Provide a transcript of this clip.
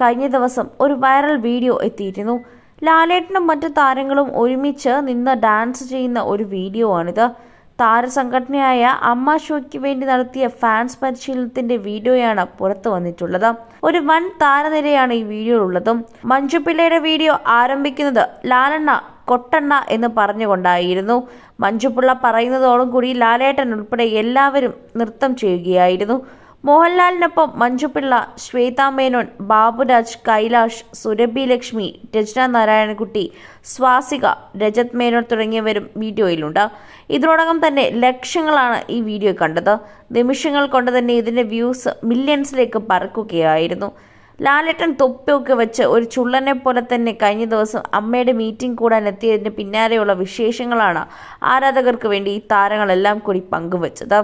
കഴിഞ്ഞ ദിവസം ഒരു വൈറൽ വീഡിയോ എത്തിയിരുന്നു ലാലേട്ടനും മറ്റു താരങ്ങളും ഒരുമിച്ച് നിന്ന് ഡാൻസ് ചെയ്യുന്ന ഒരു വീഡിയോ ആണിത് താരസംഘടനയായ അമ്മ ഷോയ്ക്ക് വേണ്ടി നടത്തിയ ഫാൻസ് പരിശീലനത്തിന്റെ വീഡിയോയാണ് പുറത്തു വന്നിട്ടുള്ളത് ഒരു വൻ താരനിരയാണ് ഈ വീഡിയോയിലുള്ളതും മഞ്ജു പിള്ളയുടെ വീഡിയോ ആരംഭിക്കുന്നത് ലാലണ്ണ കൊട്ടണ്ണ എന്ന് പറഞ്ഞുകൊണ്ടായിരുന്നു മഞ്ജുപിള്ള പറയുന്നതോടും കൂടി ലാലേട്ടൻ ഉൾപ്പെടെ എല്ലാവരും നൃത്തം ചെയ്യുകയായിരുന്നു മോഹൻലാലിനൊപ്പം മഞ്ജുപിള്ള ശ്വേതാമേനോൻ ബാബുരാജ് കൈലാഷ് സുരഭി ലക്ഷ്മി രചന നാരായണൻകുട്ടി സ്വാസിക രജത് മേനോൻ തുടങ്ങിയവരും വീഡിയോയിലുണ്ട് ഇതിനോടകം തന്നെ ലക്ഷങ്ങളാണ് ഈ വീഡിയോ കണ്ടത് നിമിഷങ്ങൾ കൊണ്ട് തന്നെ ഇതിൻ്റെ വ്യൂസ് മില്യൺസിലേക്ക് പറക്കുകയായിരുന്നു ലാലേട്ടൻ തൊപ്പിയൊക്കെ വെച്ച് ഒരു ചുള്ളനെ പോലെ തന്നെ കഴിഞ്ഞ ദിവസം അമ്മയുടെ മീറ്റിംഗ് കൂടാൻ എത്തിയതിന് പിന്നാലെയുള്ള വിശേഷങ്ങളാണ് ആരാധകർക്ക് വേണ്ടി ഈ താരങ്ങളെല്ലാം കൂടി പങ്കുവച്ചത്